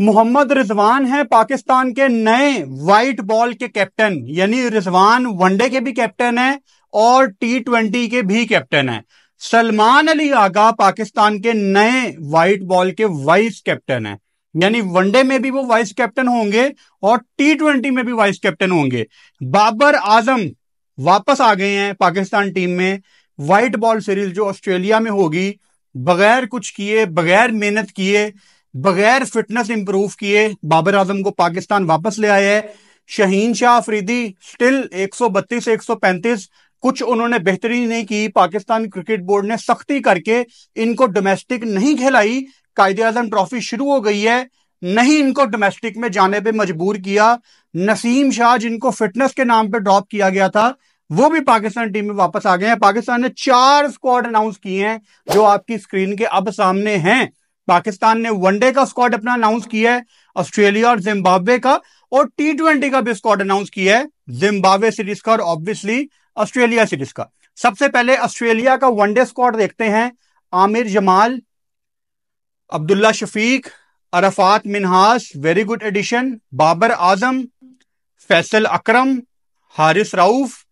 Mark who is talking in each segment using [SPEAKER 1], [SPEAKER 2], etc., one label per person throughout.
[SPEAKER 1] मोहम्मद रिजवान है पाकिस्तान के नए व्हाइट बॉल के कैप्टन यानी रिजवान वनडे के भी कैप्टन है और टी ट्वेंटी के भी कैप्टन है सलमान अली आगा पाकिस्तान के नए व्हाइट बॉल के वाइस कैप्टन है यानी वनडे में भी वो वाइस कैप्टन होंगे और टी ट्वेंटी में भी वाइस कैप्टन होंगे बाबर आजम वापस आ गए हैं पाकिस्तान टीम में व्हाइट बॉल सीरीज जो ऑस्ट्रेलिया में होगी बगैर कुछ किए बगैर मेहनत किए बगैर फिटनेस इंप्रूव किए बाबर आजम को पाकिस्तान वापस ले आया है शहीन शाह अफरीदी स्टिल 132 135 कुछ उन्होंने बेहतरी नहीं की पाकिस्तान क्रिकेट बोर्ड ने सख्ती करके इनको डोमेस्टिक नहीं खिलाई कायदे आजम ट्रॉफी शुरू हो गई है नहीं इनको डोमेस्टिक में जाने पे मजबूर किया नसीम शाह जिनको फिटनेस के नाम पे ड्रॉप किया गया था वो भी पाकिस्तान टीम में वापस आ गए हैं पाकिस्तान ने चार स्क्वाड अनाउंस किए हैं जो आपकी स्क्रीन के अब सामने हैं पाकिस्तान ने वनडे का स्क्वाड अपना अनाउंस किया है ऑस्ट्रेलिया और जिम्बाब्वे का और टी ट्वेंटी का भी स्क्वाड अनाउंस किया है जिम्बाब्वे सीरीज का और ऑब्वियसली ऑस्ट्रेलिया सीरीज का सबसे पहले ऑस्ट्रेलिया का वनडे स्क्वाड देखते हैं Aamir Jamal Abdullah Shafique Arafat Minhas very good addition Babar Azam Faisal Akram Haris Rauf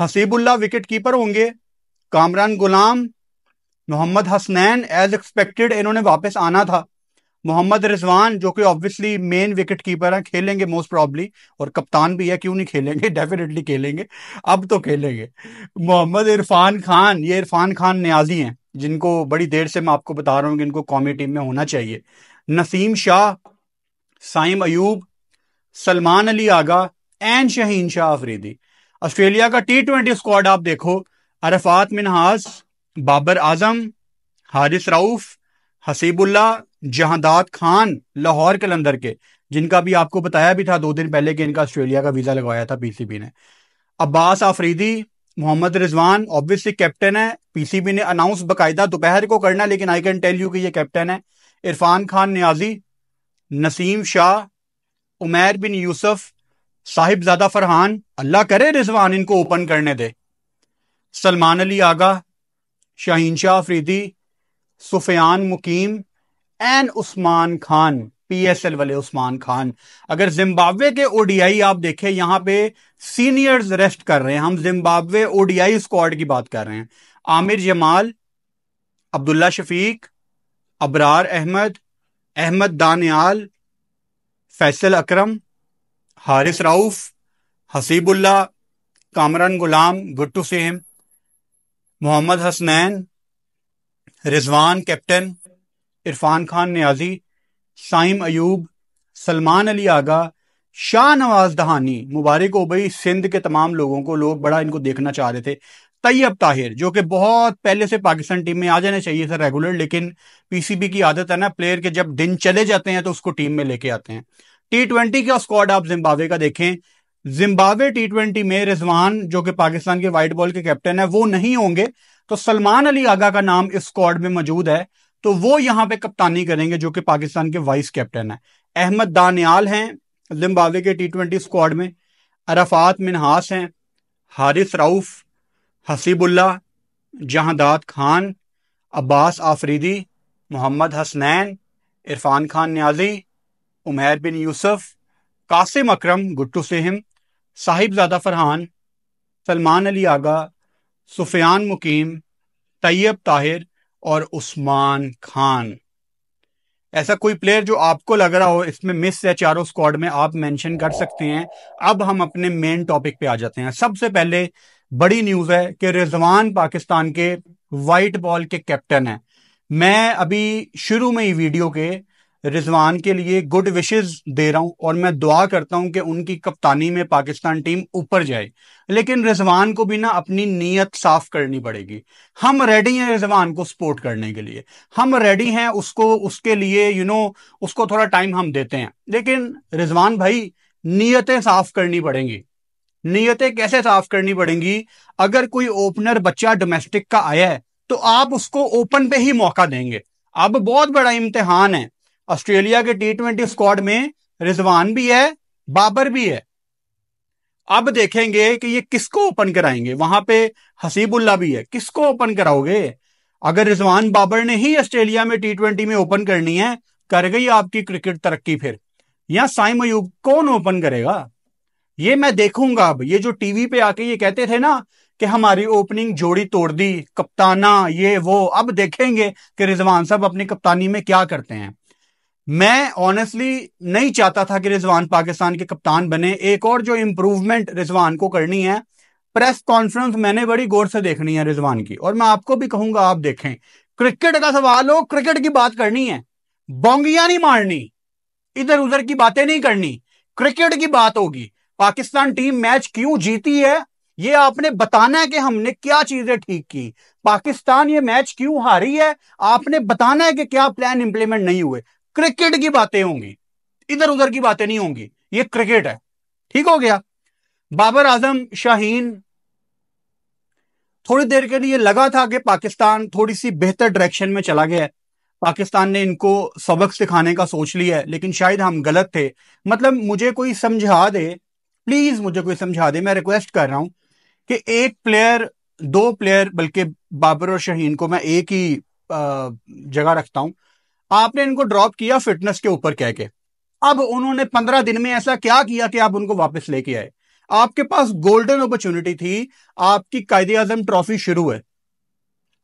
[SPEAKER 1] Haseebullah wicket keeper होंगे कामरान गुलाम मोहम्मद हसनैन एज एक्सपेक्टेड इन्होंने वापस आना था मोहम्मद रिजवान जो कि ऑब्वियसली मेन विकेट कीपर हैं खेलेंगे मोस्ट प्रॉब्ली और कप्तान भी है क्यों नहीं खेलेंगे डेफिनेटली खेलेंगे अब तो खेलेंगे मोहम्मद इरफान खान ये इरफान खान न्याजी हैं जिनको बड़ी देर से मैं आपको बता रहा हूँ कि इनको कौमी टीम में होना चाहिए नसीम शाह साइम अयूब सलमान अली आगा एंड शहीन शाह अफरीदी ऑस्ट्रेलिया का टी ट्वेंटी स्क्वाड आप देखो अरफात मिनहाज बाबर आजम हारिस राउफ हसीबुल्ला जहादाद खान लाहौर कलंदर के जिनका भी आपको बताया भी था दो दिन पहले कि इनका ऑस्ट्रेलिया का वीज़ा लगवाया था पीसीबी ने अब्बास आफरीदी मोहम्मद रिजवान ऑब्वियसली कैप्टन है पीसीबी ने अनाउंस बकायदा दोपहर को करना है लेकिन आई कैन टेल यू कि ये कैप्टन है इरफान खान न्याजी नसीम शाह उमैर बिन यूसुफ साहिबजादा फरहान अल्लाह करे रिजवान इनको ओपन करने दे सलमान अली आगा शाह अफरीदी सुफियान मुकीम एन उस्मान खान पीएसएल वाले उस्मान खान अगर जिम्बाब्वे के ओडीआई आप देखें यहाँ पे सीनियर्स रेस्ट कर रहे हैं हम जिम्बाब्वे ओडीआई स्क्वाड की बात कर रहे हैं आमिर जमाल अब्दुल्ला शफीक अबरार अहमद अहमद दानियाल फैसल अकरम हारिस राउफ हसीबुल्ला कामरान गुलाम गुट्टू सेम मोहम्मद हसनैन रिजवान कैप्टन इरफान खान न्याजी साइम अयूब सलमान अली आगा शाह नवाज दहानी मुबारक हो भाई सिंध के तमाम लोगों को लोग बड़ा इनको देखना चाह रहे थे तैयब ताहिर जो कि बहुत पहले से पाकिस्तान टीम में आ जाना चाहिए था रेगुलर लेकिन पीसीबी की आदत है ना प्लेयर के जब दिन चले जाते हैं तो उसको टीम में लेके आते हैं टी ट्वेंटी का स्क्वाड आप जिम्बावे का देखें जिम्बाब्वे टी ट्वेंटी में रिजवान जो कि पाकिस्तान के वाइट बॉल के कैप्टन है वो नहीं होंगे तो सलमान अली आगा का नाम इस स्क्वाड में मौजूद है तो वो यहाँ पे कप्तानी करेंगे जो कि पाकिस्तान के वाइस कैप्टन है अहमद दानियाल हैं जिम्बाब्वे के टी ट्वेंटी स्क्वाड में अरफात मिनहास हैं हारिस राउफ हसीबुल्ला जहादात खान अब्बास आफरीदी मोहम्मद हसनैन इरफान खान न्याजी उमैर बिन यूसुफ कासिम अकरम गुट्टू सेहम साहिबजादा फरहान सलमान अली आगा सुफियान मुकीम तैयब ताहिर और उस्मान खान ऐसा कोई प्लेयर जो आपको लग रहा हो इसमें मिस या चारों स्क्वाड में आप मेंशन कर सकते हैं अब हम अपने मेन टॉपिक पे आ जाते हैं सबसे पहले बड़ी न्यूज है कि रिजवान पाकिस्तान के वाइट बॉल के कैप्टन हैं मैं अभी शुरू में ही वीडियो के रिजवान के लिए गुड विशेस दे रहा हूं और मैं दुआ करता हूं कि उनकी कप्तानी में पाकिस्तान टीम ऊपर जाए लेकिन रिजवान को भी ना अपनी नीयत साफ करनी पड़ेगी हम रेडी हैं रिजवान को सपोर्ट करने के लिए हम रेडी हैं उसको उसके लिए यू नो उसको थोड़ा टाइम हम देते हैं लेकिन रिजवान भाई नीयतें साफ करनी पड़ेंगी नीयतें कैसे साफ करनी पड़ेंगी अगर कोई ओपनर बच्चा डोमेस्टिक का आया है तो आप उसको ओपन पे ही मौका देंगे अब बहुत बड़ा इम्तिहान है ऑस्ट्रेलिया के टी ट्वेंटी स्क्वाड में रिजवान भी है बाबर भी है अब देखेंगे कि ये किसको ओपन कराएंगे वहां पे हसीबुल्ला भी है किसको ओपन कराओगे अगर रिजवान बाबर ने ही ऑस्ट्रेलिया में टी ट्वेंटी में ओपन करनी है कर गई आपकी क्रिकेट तरक्की फिर या साई मयूब कौन ओपन करेगा ये मैं देखूंगा अब ये जो टीवी पे आके ये कहते थे ना कि हमारी ओपनिंग जोड़ी तोड़ दी कप्ताना ये वो अब देखेंगे कि रिजवान साहब अपनी कप्तानी में क्या करते हैं मैं ऑनेस्टली नहीं चाहता था कि रिजवान पाकिस्तान के कप्तान बने एक और जो इम्प्रूवमेंट रिजवान को करनी है प्रेस कॉन्फ्रेंस मैंने बड़ी गौर से देखनी है रिजवान की और मैं आपको भी कहूंगा आप देखें क्रिकेट का सवाल हो क्रिकेट की बात करनी है बोंगिया नहीं मारनी इधर उधर की बातें नहीं करनी क्रिकेट की बात होगी पाकिस्तान टीम मैच क्यों जीती है ये आपने बताना है कि हमने क्या चीजें ठीक की पाकिस्तान ये मैच क्यों हारी है आपने बताना है कि क्या प्लान इंप्लीमेंट नहीं हुए क्रिकेट की बातें होंगी इधर उधर की बातें नहीं होंगी ये क्रिकेट है ठीक हो गया बाबर आजम शाहीन थोड़ी देर के लिए लगा था कि पाकिस्तान थोड़ी सी बेहतर डायरेक्शन में चला गया है पाकिस्तान ने इनको सबक सिखाने का सोच लिया है लेकिन शायद हम गलत थे मतलब मुझे कोई समझा दे प्लीज मुझे कोई समझा दे मैं रिक्वेस्ट कर रहा हूं कि एक प्लेयर दो प्लेयर बल्कि बाबर और शहीन को मैं एक ही जगह रखता हूं आपने इनको ड्रॉप किया फिटनेस के ऊपर कह के अब उन्होंने पंद्रह दिन में ऐसा क्या किया कि आप उनको वापस लेके आए आपके पास गोल्डन अपॉर्चुनिटी थी आपकी कायदे आजम ट्रॉफी शुरू है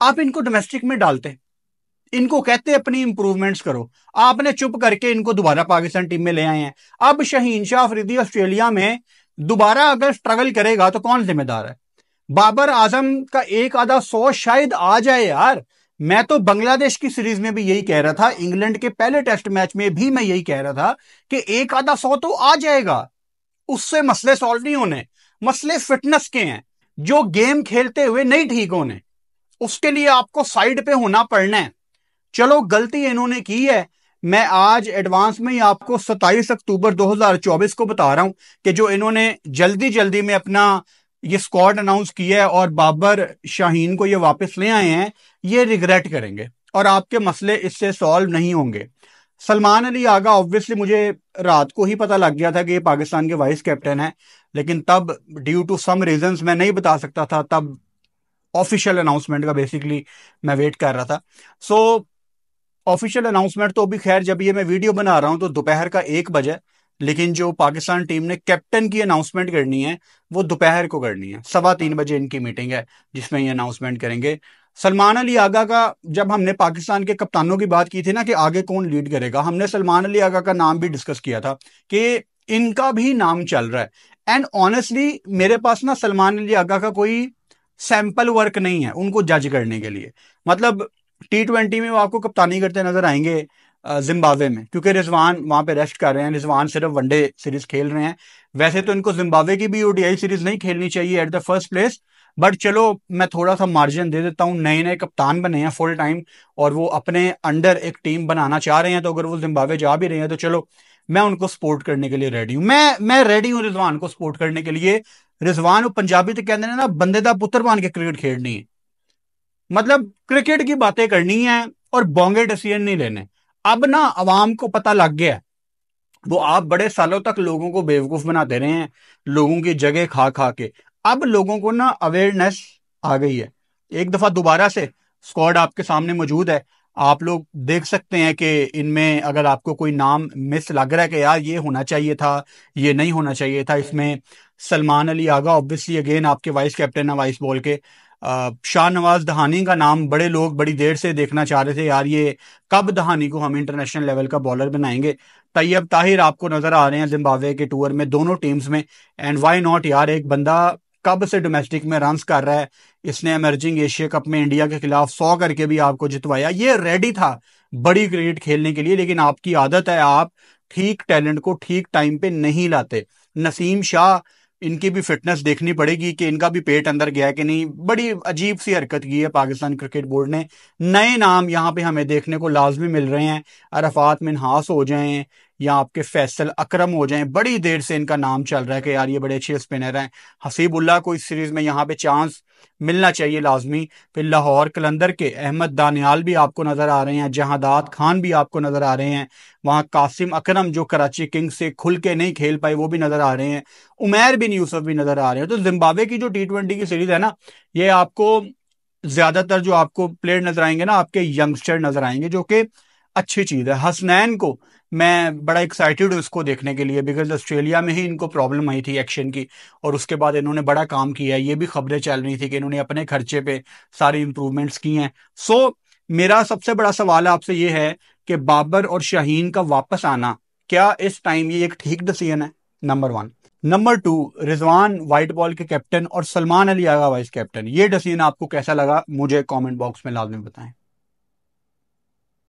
[SPEAKER 1] आप इनको डोमेस्टिक में डालते इनको कहते अपनी इंप्रूवमेंट्स करो आपने चुप करके इनको दोबारा पाकिस्तान टीम में ले आए हैं अब शहीन शाह अफरीदी ऑस्ट्रेलिया में दोबारा अगर स्ट्रगल करेगा तो कौन जिम्मेदार है बाबर आजम का एक आधा सौ शायद आ जाए यार मैं तो बांग्लादेश की सीरीज में भी यही कह रहा था इंग्लैंड के पहले टेस्ट मैच में भी मैं यही कह रहा था कि एक आधा सौ तो आ जाएगा उससे मसले सॉल्व नहीं होने मसले फिटनेस के हैं जो गेम खेलते हुए नहीं ठीक होने उसके लिए आपको साइड पे होना पड़ना है चलो गलती इन्होंने की है मैं आज एडवांस में ही आपको 27 अक्टूबर 2024 को बता रहा हूं कि जो इन्होंने जल्दी जल्दी में अपना ये स्क्वाड अनाउंस किया है और बाबर शाहीन को ये वापस ले आए हैं ये रिग्रेट करेंगे और आपके मसले इससे सॉल्व नहीं होंगे सलमान अली आगा ऑब्वियसली मुझे रात को ही पता लग गया था कि ये पाकिस्तान के वाइस कैप्टन हैं लेकिन तब ड्यू टू सम रीजंस मैं नहीं बता सकता था तब ऑफिशियल अनाउंसमेंट का बेसिकली मैं वेट कर रहा था सो ऑफिशियल अनाउंसमेंट तो अभी खैर जब ये मैं वीडियो बना रहा हूँ तो दोपहर का एक बजे लेकिन जो पाकिस्तान टीम ने कैप्टन की अनाउंसमेंट करनी है वो दोपहर को करनी है सवा तीन बजे इनकी मीटिंग है जिसमें ये अनाउंसमेंट करेंगे सलमान अली आगा का जब हमने पाकिस्तान के कप्तानों की बात की थी ना कि आगे कौन लीड करेगा हमने सलमान अली आगा का नाम भी डिस्कस किया था कि इनका भी नाम चल रहा है एंड ऑनेस्टली मेरे पास ना सलमान अली आगा का कोई सैंपल वर्क नहीं है उनको जज करने के लिए मतलब टी ट्वेंटी में वो आपको कप्तानी करते नजर आएंगे जिम्बाब्वे में क्योंकि रिजवान वहां पे रेस्ट कर रहे हैं रिजवान सिर्फ वनडे सीरीज खेल रहे हैं वैसे तो इनको जिम्बाब्वे की भी ओडीआई सीरीज नहीं खेलनी चाहिए at the first place but चलो मैं थोड़ा सा मार्जिन दे देता हूँ नए नए कप्तान बने हैं फुल टाइम और वो अपने अंडर एक टीम बनाना चाह रहे हैं तो अगर वो जिम्बाब्वे जा भी रहे हैं तो चलो मैं उनको सपोर्ट करने के लिए रेडी हूँ मैं मैं रेडी हूँ रिजवान को सपोर्ट करने के लिए रिजवान पंजाबी तो कहते हैं ना बंदे का पुत्र बन के क्रिकेट खेलनी है मतलब क्रिकेट की बातें करनी है और बोंगे डिसीजन नहीं लेने अब ना आवाम को पता लग गया वो आप बड़े सालों तक लोगों को बेवकूफ बनाते रहे हैं लोगों की जगह खा खा के अब लोगों को ना अवेयरनेस आ गई है एक दफा दोबारा से स्क्वाड आपके सामने मौजूद है आप लोग देख सकते हैं कि इनमें अगर आपको कोई नाम मिस लग रहा है कि यार ये होना चाहिए था ये नहीं होना चाहिए था इसमें सलमान अली आगा ऑब्वियसली अगेन आपके वाइस कैप्टन है वाइस बॉल के शाह नवाज दहानी का नाम बड़े लोग बड़ी देर से देखना चाह रहे थे यार ये कब दहानी को हम इंटरनेशनल लेवल का बॉलर बनाएंगे तैयब ताहिर आपको नजर आ रहे हैं जिम्बावे के टूर में दोनों टीम्स में एंड वाई नॉट यार एक बंदा कब से डोमेस्टिक में रन कर रहा है इसने एमर्जिंग एशिया कप में इंडिया के खिलाफ सौ करके भी आपको जितवाया ये रेडी था बड़ी क्रिकेट खेलने के लिए लेकिन आपकी आदत है आप ठीक टैलेंट को ठीक टाइम पे नहीं लाते नसीम शाह इनकी भी फिटनेस देखनी पड़ेगी कि इनका भी पेट अंदर गया कि नहीं बड़ी अजीब सी हरकत की है पाकिस्तान क्रिकेट बोर्ड ने नए नाम यहाँ पे हमें देखने को लाजमी मिल रहे हैं अरफात मिनहास हो जाएं या आपके फैसल अकरम हो जाएं बड़ी देर से इनका नाम चल रहा है कि यार ये बड़े अच्छे स्पिनर हैं हसीबुल्ला को इस सीरीज़ में यहाँ पे चांस मिलना चाहिए लाजमी फिर लाहौर कलंदर के अहमद दानियाल भी आपको नज़र आ रहे हैं जहादात खान भी आपको नज़र आ रहे हैं वहां कासिम अकरम जो कराची किंग्स से खुल के नहीं खेल पाए वो भी नज़र आ रहे हैं उमैर बिन यूसुफ भी नज़र आ रहे हैं तो जिम्बावे की जो टी ट्वेंटी की सीरीज़ है ना ये आपको ज़्यादातर जो आपको प्लेयर नज़र आएंगे ना आपके यंगस्टर नज़र आएंगे जो कि अच्छी चीज़ है हसनैन को मैं बड़ा एक्साइटेड हूँ इसको देखने के लिए बिकॉज ऑस्ट्रेलिया में ही इनको प्रॉब्लम आई थी एक्शन की और उसके बाद इन्होंने बड़ा काम किया ये भी खबरें चल रही थी कि इन्होंने अपने खर्चे पे सारी इंप्रूवमेंट्स की हैं सो so, मेरा सबसे बड़ा सवाल आपसे ये है कि बाबर और शाहीन का वापस आना क्या इस टाइम ये एक ठीक डिसीजन है number one number two Rizwan white ball के कैप्टन और सलमान अली आगा वाइस कैप्टन ये डिसीजन आपको कैसा लगा मुझे कमेंट बॉक्स में लाजमी बताएं